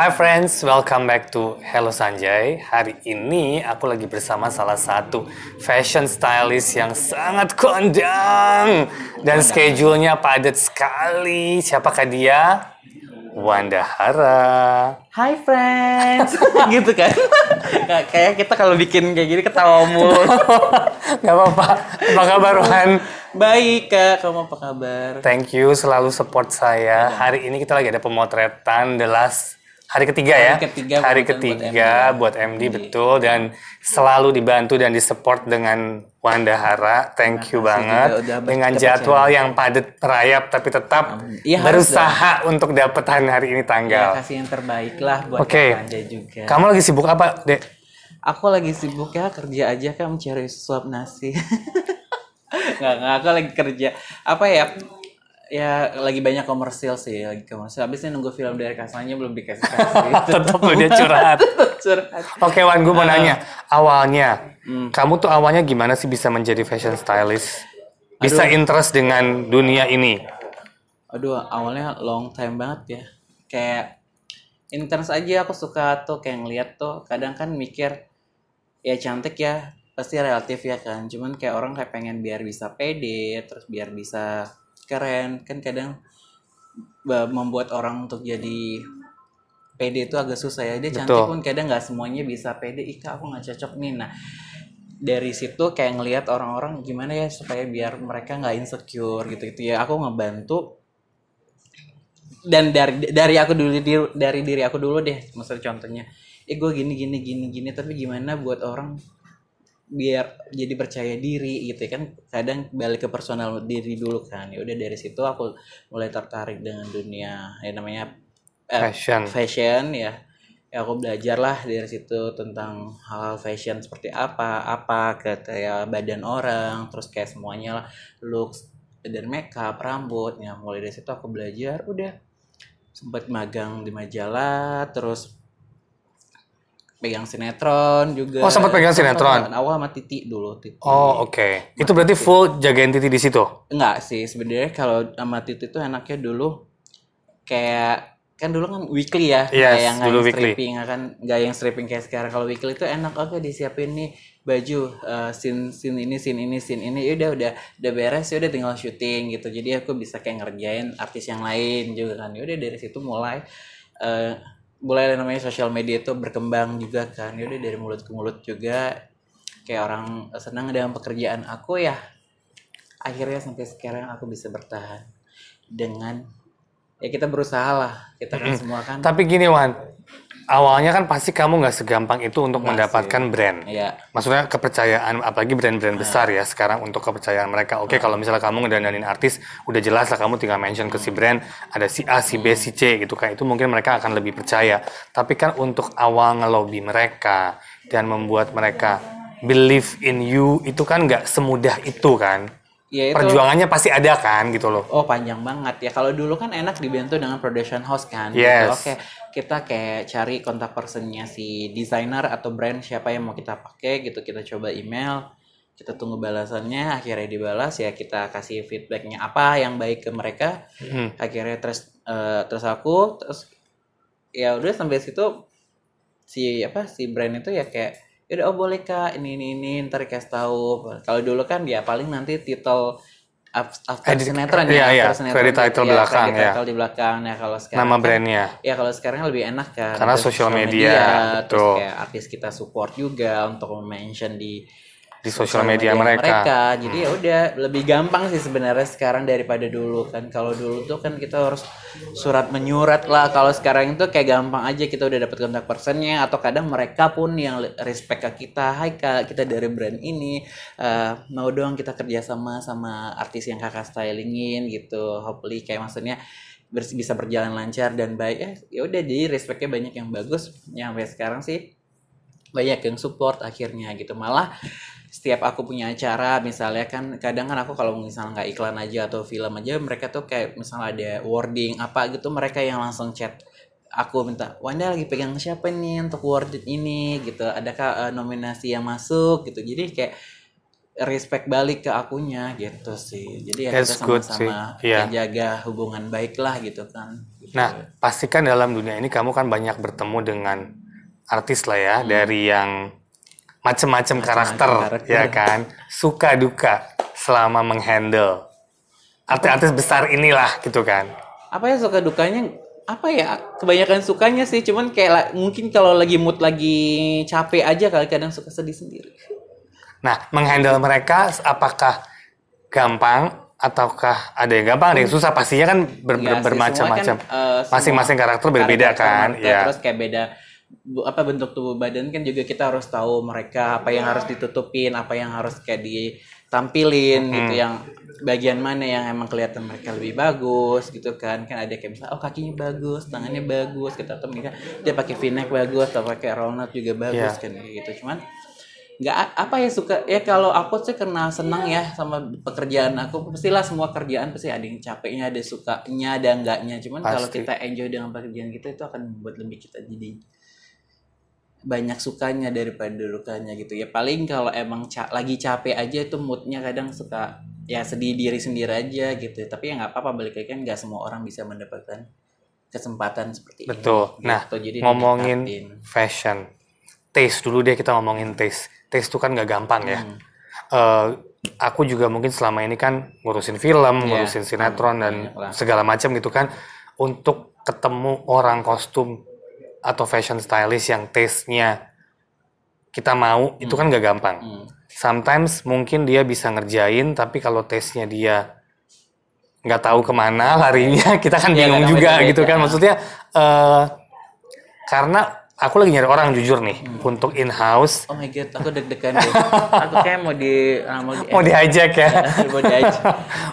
Hi friends, welcome back to Hello Sanjay. Hari ini aku lagi bersama salah satu fashion stylist yang sangat kondang dan schedule-nya padat sekali. Siapakah dia? Wanda Hara. Hi friends, gitu kan? kayak kita kalau bikin kayak gini ketawa mulu. Gak apa-apa. Apa kabar Wan? Baik kak, kamu apa kabar? Thank you selalu support saya. Iya. Hari ini kita lagi ada pemotretan The Last hari ketiga hari ya ketiga hari ketiga buat MD, MD iya. betul dan selalu dibantu dan disupport dengan Wanda Hara thank you banget dengan jadwal yang padat merayap tapi tetap ya, berusaha untuk dapetan hari ini tanggal ya, kasih yang terbaik lah buat okay. Wanda juga kamu lagi sibuk apa dek aku lagi sibuk ya kerja aja kan mencari suap nasi nggak nggak aku lagi kerja apa ya ya lagi banyak komersil sih lagi komersil ini nunggu film dari kasanya belum dikasih kasih tetap dia curhat oke okay, Wan gue mau ah. nanya awalnya hmm. kamu tuh awalnya gimana sih bisa menjadi fashion stylist bisa aduh. interest dengan dunia ini aduh awalnya long time banget ya kayak interest aja aku suka tuh kayak ngeliat tuh kadang kan mikir ya cantik ya pasti relatif ya kan cuman kayak orang kayak pengen biar bisa pede terus biar bisa keren kan kadang membuat orang untuk jadi pede itu agak susah ya dia Betul. cantik pun kadang nggak semuanya bisa pede ika aku nggak cocok nih nah dari situ kayak ngelihat orang-orang gimana ya supaya biar mereka nggak insecure gitu-gitu ya aku ngebantu dan dari dari aku dulu dari diri aku dulu deh maksudnya contohnya eh gue gini gini gini gini tapi gimana buat orang biar jadi percaya diri gitu ya kan kadang balik ke personal diri dulu kan ya udah dari situ aku mulai tertarik dengan dunia yang namanya eh, fashion fashion ya. ya aku belajar lah dari situ tentang hal, hal fashion seperti apa apa kayak badan orang terus kayak semuanya lah looks dan makeup rambut ya mulai dari situ aku belajar udah sempat magang di majalah terus pegang sinetron juga. Oh, sempat pegang sinetron. Kan, awal sama Titi dulu, Titi. Oh, oke. Okay. itu berarti titi. full jagain Titi di situ? Enggak sih, sebenarnya kalau sama Titi itu enaknya dulu kayak kan dulu kan weekly ya, yes, kayak yang dulu weekly. stripping ya kan nggak yang stripping kayak sekarang. Kalau weekly itu enak oke disiapin nih baju uh, scene scene ini scene ini scene ini ya udah udah udah beres ya udah tinggal syuting gitu. Jadi aku bisa kayak ngerjain artis yang lain juga kan. Ya udah dari situ mulai uh, mulai namanya sosial media itu berkembang juga kan ya udah dari mulut ke mulut juga kayak orang senang dengan pekerjaan aku ya akhirnya sampai sekarang aku bisa bertahan dengan ya kita berusaha lah kita kan semua kan tapi gini Wan awalnya kan pasti kamu nggak segampang itu untuk Masih. mendapatkan brand. Iya. Maksudnya kepercayaan, apalagi brand-brand nah. besar ya sekarang untuk kepercayaan mereka. Oke, okay, nah. kalau misalnya kamu ngedandanin artis, udah jelas lah kamu tinggal mention ke si brand ada si A, si B, hmm. si C gitu kan. Itu mungkin mereka akan lebih percaya. Tapi kan untuk awal ngelobi mereka dan membuat mereka believe in you itu kan nggak semudah itu kan ya itu, perjuangannya pasti ada kan gitu loh. Oh panjang banget ya. Kalau dulu kan enak dibantu dengan production house kan. Gitu. Yes. Gitu. Oke. Okay kita kayak cari kontak personnya si desainer atau brand siapa yang mau kita pakai gitu kita coba email kita tunggu balasannya akhirnya dibalas ya kita kasih feedbacknya apa yang baik ke mereka hmm. akhirnya terus uh, eh, terus aku terus ya udah sampai situ si apa si brand itu ya kayak ya udah oh boleh kak ini ini ini ntar kasih tahu kalau dulu kan ya paling nanti title after Edit, sinetron ya, iya, iya. after iya, sinetron credit gitu title ya, belakang ya. title ya. di belakang ya kalau sekarang nama kan- brandnya ya kalau sekarang kan lebih enak kan karena sosial media, media betul. terus kayak artis kita support juga untuk mention di di sosial media, media mereka. mereka. Jadi hmm. ya udah lebih gampang sih sebenarnya sekarang daripada dulu kan. Kalau dulu tuh kan kita harus surat menyurat lah. Kalau sekarang itu kayak gampang aja kita udah dapat kontak personnya atau kadang mereka pun yang respect ke kita, "Hai Kak, kita dari brand ini. Uh, mau dong kita kerjasama sama sama artis yang Kakak stylingin gitu." Hopefully kayak maksudnya bisa berjalan lancar dan baik eh, ya udah jadi respectnya banyak yang bagus yang sampai sekarang sih banyak yang support akhirnya gitu malah setiap aku punya acara misalnya kan kadang kan aku kalau misalnya nggak iklan aja atau film aja mereka tuh kayak misalnya ada wording apa gitu mereka yang langsung chat aku minta Wanda lagi pegang siapa nih untuk wording ini gitu adakah uh, nominasi yang masuk gitu jadi kayak respect balik ke akunya gitu sih jadi ya That's kita sama-sama yeah. Iya. jaga hubungan baik lah gitu kan gitu. nah pastikan dalam dunia ini kamu kan banyak bertemu dengan artis lah ya hmm. dari yang macam-macam karakter, karakter ya kan suka duka selama menghandle artis-artis besar inilah gitu kan apa ya suka dukanya apa ya kebanyakan sukanya sih cuman kayak mungkin kalau lagi mood lagi capek aja kali kadang suka sedih sendiri nah menghandle mereka apakah gampang ataukah ada yang gampang ada yang susah pastinya kan ber, ya, bermacam-macam kan, uh, masing-masing karakter berbeda kan karakter, ya terus kayak beda apa bentuk tubuh badan kan juga kita harus tahu mereka apa yang harus iya. ditutupin apa yang harus kayak ditampilin hmm. gitu yang bagian mana yang emang kelihatan mereka lebih bagus gitu kan kan ada kayak misalnya oh kakinya bagus tangannya bagus kita tuh mereka dia pakai v-neck bagus atau pakai roll neck juga bagus yeah. kan kayak gitu cuman nggak apa ya suka ya kalau aku sih karena senang ya sama pekerjaan aku pastilah semua kerjaan pasti ada yang capeknya ada sukanya ada enggaknya cuman pasti. kalau kita enjoy dengan pekerjaan kita itu akan membuat lebih kita jadi banyak sukanya daripada dukanya gitu ya paling kalau emang ca lagi capek aja itu moodnya kadang suka ya sedih diri sendiri aja gitu tapi ya nggak apa-apa balik lagi kan nggak semua orang bisa mendapatkan kesempatan seperti betul ini, gitu. nah gitu. Jadi ngomongin dikatin. fashion taste dulu deh kita ngomongin taste taste itu kan nggak gampang ya uh, aku juga mungkin selama ini kan ngurusin film yeah. ngurusin sinetron hmm. dan segala macam gitu kan untuk ketemu orang kostum atau fashion stylist yang taste-nya kita mau hmm. itu kan gak gampang. Hmm. Sometimes mungkin dia bisa ngerjain tapi kalau taste-nya dia nggak tahu kemana iya, iya. larinya kita kan ya, bingung juga gitu kan maksudnya uh, karena aku lagi nyari orang jujur nih hmm. untuk in house oh my god aku deg-degan deh aku kayak mau di uh, mau, di, mau diajak ya iya, mau diajak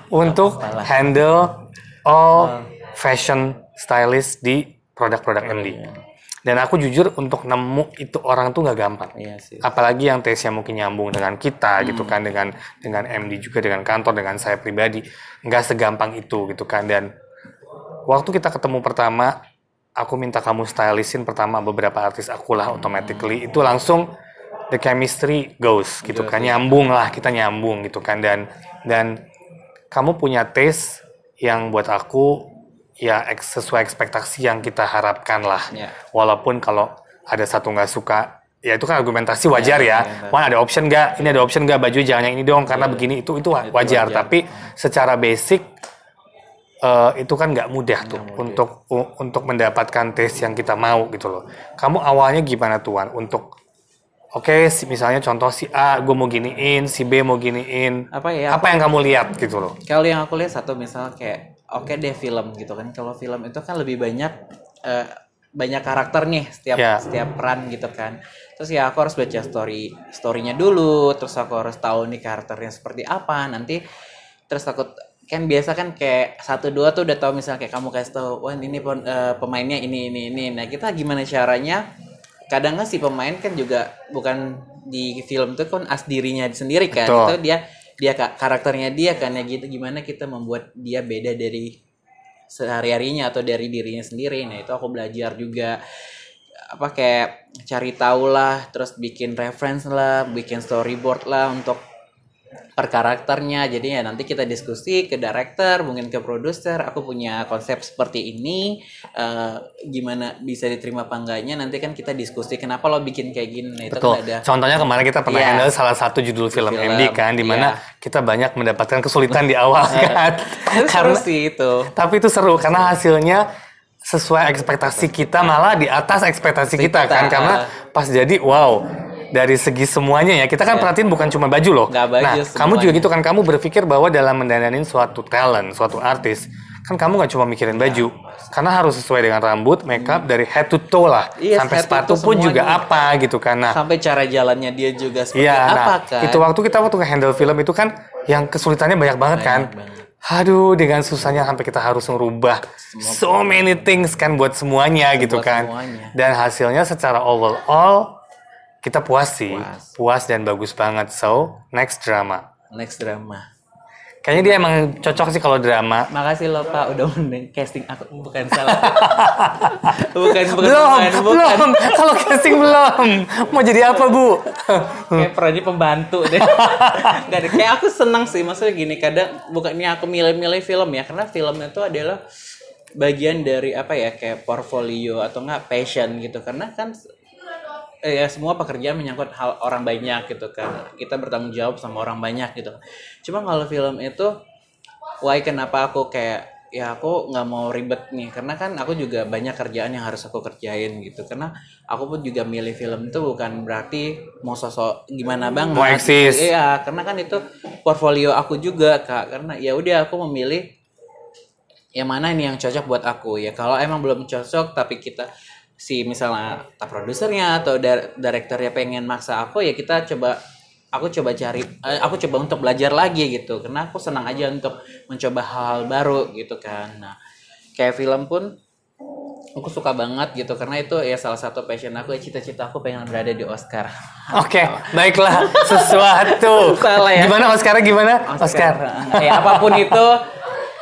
untuk oh, handle all oh. fashion stylist di produk-produk MD. Oh, iya dan aku jujur untuk nemu itu orang tuh nggak gampang iya sih. apalagi yang tesnya mungkin nyambung dengan kita hmm. gitu kan dengan dengan MD juga dengan kantor dengan saya pribadi nggak segampang itu gitu kan dan waktu kita ketemu pertama aku minta kamu stylishin pertama beberapa artis aku lah hmm. automatically itu langsung the chemistry goes gitu iya kan nyambung lah kita nyambung gitu kan dan dan kamu punya tes yang buat aku ya sesuai ekspektasi yang kita harapkan lah. Yeah. Walaupun kalau ada satu nggak suka, ya itu kan argumentasi ya, wajar yeah, ya. Yeah, ada option nggak? Ini ada option nggak? Baju jangan yang ini dong karena yeah. begini itu itu wajar. Itu wajar. Tapi secara basic uh, itu kan nggak mudah tuh mudah. untuk untuk mendapatkan tes yang kita mau gitu loh. Kamu awalnya gimana tuan untuk Oke, okay, misalnya contoh si A gue mau giniin, si B mau giniin. Apa ya? apa yang kamu lihat gitu loh? Kalau yang aku lihat satu misal kayak oke okay deh film gitu kan kalau film itu kan lebih banyak uh, banyak karakter nih setiap yeah. setiap peran gitu kan terus ya aku harus baca story storynya dulu terus aku harus tahu nih karakternya seperti apa nanti terus aku kan biasa kan kayak satu dua tuh udah tahu misalnya kayak kamu kasih tahu wah ini pun, uh, eh, pemainnya ini ini ini nah kita gimana caranya kadang kan si pemain kan juga bukan di film tuh kan as dirinya sendiri kan itu dia dia kak karakternya dia kan ya gitu gimana kita membuat dia beda dari sehari-harinya atau dari dirinya sendiri nah itu aku belajar juga apa kayak cari tahu lah terus bikin reference lah bikin storyboard lah untuk per karakternya jadi ya nanti kita diskusi ke director mungkin ke produser aku punya konsep seperti ini uh, gimana bisa diterima apa enggaknya nanti kan kita diskusi kenapa lo bikin kayak gini nah, betul itu kan ada contohnya kemarin kita pernah yeah. handle salah satu judul film, kan, film MD kan dimana yeah. kita banyak mendapatkan kesulitan di awal eh, kan itu karena seru sih itu tapi itu seru karena hasilnya sesuai ekspektasi kita malah di atas ekspektasi kita, kita kan karena eh. pas jadi wow dari segi semuanya ya. Kita kan yeah. perhatiin bukan cuma baju loh. Gak baju nah, semuanya. kamu juga gitu kan kamu berpikir bahwa dalam mendandanin suatu talent, suatu artis, kan kamu nggak cuma mikirin baju, iya. karena harus sesuai dengan rambut, makeup hmm. dari head to toe lah, Yes, iya, sampai sepatu pun juga apa gitu kan. Nah, sampai cara jalannya dia juga seperti iya, apa nah, kan. Itu waktu kita waktu handle film itu kan yang kesulitannya banyak banget banyak kan. Banget. Aduh, dengan susahnya sampai kita harus merubah so many things kan buat semuanya buat gitu kan. Semuanya. Dan hasilnya secara overall kita puas sih puas. puas dan bagus banget so next drama next drama kayaknya dia emang cocok sih kalau drama makasih lo pak udah casting aku bukan salah bukan bukan belum bukan, bukan. belum kalau casting belum mau jadi apa bu kayak perannya pembantu deh nggak deh kayak aku senang sih maksudnya gini kadang bukannya aku milih-milih film ya karena filmnya itu adalah bagian dari apa ya kayak portfolio atau enggak passion gitu karena kan eh, ya semua pekerjaan menyangkut hal orang banyak gitu kan kita bertanggung jawab sama orang banyak gitu kan. cuma kalau film itu why kenapa aku kayak ya aku nggak mau ribet nih karena kan aku juga banyak kerjaan yang harus aku kerjain gitu karena aku pun juga milih film itu bukan berarti mau sosok gimana bang mau eksis iya karena kan itu portfolio aku juga kak karena ya udah aku memilih yang mana ini yang cocok buat aku ya kalau emang belum cocok tapi kita si misalnya tak produsernya atau direkturnya pengen maksa aku ya kita coba aku coba cari eh, aku coba untuk belajar lagi gitu karena aku senang aja untuk mencoba hal hal baru gitu kan nah kayak film pun aku suka banget gitu karena itu ya salah satu passion aku ya cita-cita aku pengen berada di Oscar. Oke, okay, baiklah sesuatu. Salah ya. Gimana Oscar gimana? Oscar. Oscar. ya apapun itu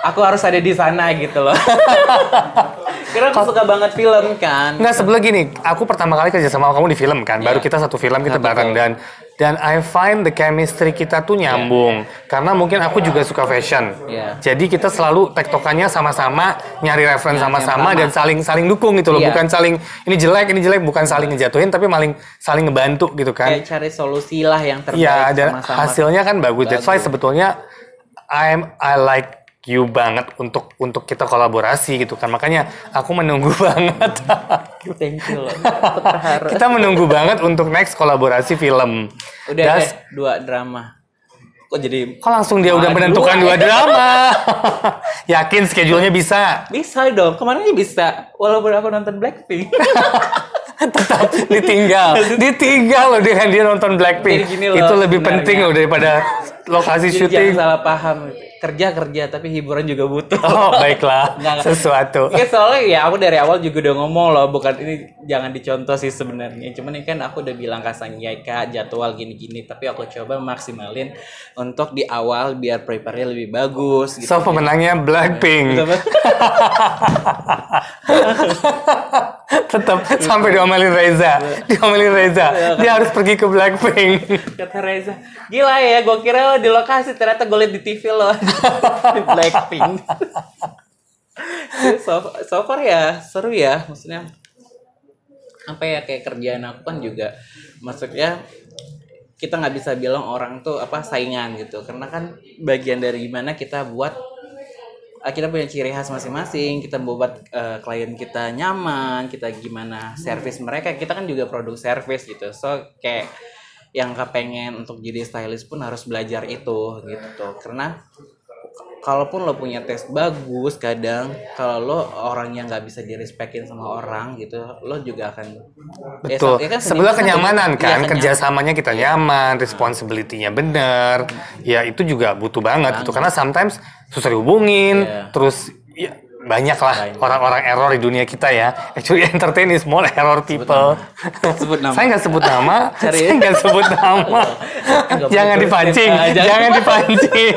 aku harus ada di sana gitu loh. Karena aku suka banget film kan. Nggak sebelum gini, aku pertama kali kerja sama kamu di film kan. Baru iya. kita satu film kita bareng dan dan I find the chemistry kita tuh iya. nyambung. Karena mungkin aku juga suka fashion. Iya. Jadi kita selalu tektokannya sama-sama, nyari referensi sama-sama dan saling saling dukung gitu loh. Bukan saling ini jelek, ini jelek, bukan saling ngejatuhin tapi maling saling ngebantu gitu kan. cari solusi lah yang terbaik yeah, sama-sama. hasilnya kan bagus. bagus. That's why sebetulnya I'm I like you banget untuk untuk kita kolaborasi gitu kan makanya aku menunggu banget thank you kita menunggu banget untuk next kolaborasi film udah Das, deh, dua drama kok jadi kok langsung dia udah menentukan dua, dua drama yakin schedule-nya bisa bisa dong kemarin aja bisa walaupun aku nonton Blackpink tetap ditinggal ditinggal loh dengan dia nonton Blackpink loh, itu lebih penting loh daripada lokasi syuting jangan salah paham kerja kerja tapi hiburan juga butuh. Oh baiklah nggak, sesuatu. Ya soalnya ya aku dari awal juga udah ngomong loh bukan ini jangan dicontoh sih sebenarnya. Cuman ini kan aku udah bilang ya kak jadwal gini-gini tapi aku coba maksimalin untuk di awal biar prepare lebih bagus. Gitu. So pemenangnya Blackpink. Tetap sampai diomelin Reza, diomelin Reza. Dia harus pergi ke Blackpink. Kata Reza, gila ya, gue kira lo di lokasi ternyata gue liat di TV lo. Blackpink so, so far ya seru ya maksudnya apa ya kayak kerjaan aku kan juga maksudnya kita nggak bisa bilang orang tuh apa saingan gitu karena kan bagian dari gimana kita buat eh, kita punya ciri khas masing-masing kita buat uh, klien kita nyaman kita gimana service mereka kita kan juga produk service gitu so kayak yang kepengen untuk jadi stylist pun harus belajar itu gitu tuh karena kalaupun lo punya tes bagus kadang kalau lo orang yang nggak bisa direspekin sama orang gitu lo juga akan ya, betul ya, kan sebelah kan kenyamanan iya, kan iya, kerjasamanya kita nyaman responsibility-nya bener ya itu juga butuh banget, gitu karena sometimes susah dihubungin iya. terus ya, banyak lah orang-orang error di dunia kita ya. Actually entertain is more error people. Sebut nama. saya nggak sebut nama. Cari. Saya ya. nggak sebut nama. Nah, jangan dipancing, jangan dipancing.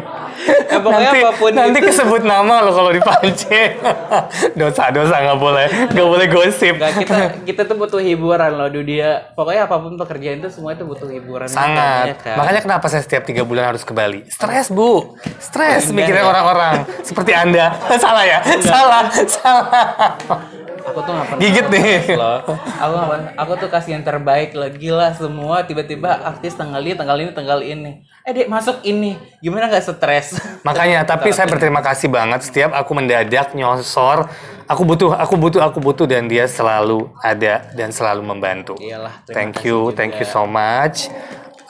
ya, nanti, apapun nanti itu. kesebut nama lo kalau dipancing. dosa dosa nggak boleh, nggak boleh gosip. Gak, kita kita tuh butuh hiburan loh dunia. Pokoknya apapun pekerjaan itu semua itu butuh hiburan. Sangat. Makanya, kan? Makanya kenapa saya setiap tiga bulan harus ke Bali? Stres bu, stres mikirin ya. orang-orang seperti anda salah ya? Enggak. Salah, salah. Aku tuh gak Gigit nih. Aku aku tuh kasih yang terbaik lah. Gila semua tiba-tiba artis tanggal ini, tanggal ini, tanggal ini. Eh dek masuk ini. Gimana gak stres? Makanya, tapi saya berterima kasih banget setiap aku mendadak nyosor. Aku butuh, aku butuh, aku butuh dan dia selalu ada dan selalu membantu. Iyalah. Thank you, juga. thank you so much.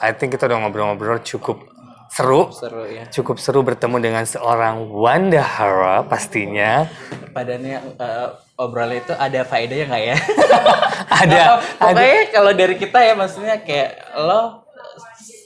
I think kita udah ngobrol-ngobrol cukup seru, seru ya. cukup seru bertemu dengan seorang wanda hara pastinya. padanya uh, eh, obrolan itu ada faedahnya nggak ya? ya? ada. Nah, pokoknya kalau dari kita ya maksudnya kayak lo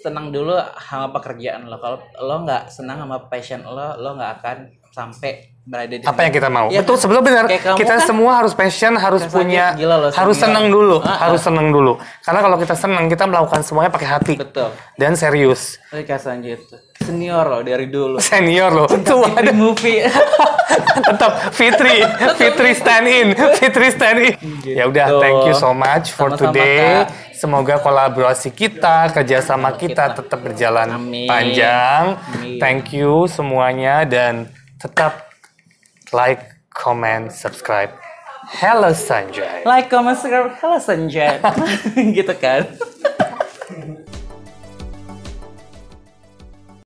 senang dulu sama pekerjaan lo. Kalau lo nggak senang sama passion lo, lo nggak akan sampai berada di apa yang kita mau. Ya, Betul, sebelum benar. Kita kan semua harus passion, harus punya gila loh, harus senang dulu, ah, ah. harus ah. senang dulu. Karena kalau kita senang, kita melakukan semuanya pakai hati. Betul. Dan serius. Rika gitu. Senior loh dari dulu. Senior loh. Itu ada movie. Tetap Fitri, Fitri stand in, Fitri stand in. Ya gitu. udah, thank you so much for Sama -sama today. Kak. Semoga kolaborasi kita, kerjasama kita, kita tetap berjalan Amin. panjang. Amin. Thank you semuanya dan tetap like, comment, subscribe. Hello Sanjay. Like, comment, subscribe. Hello Sanjay. gitu kan.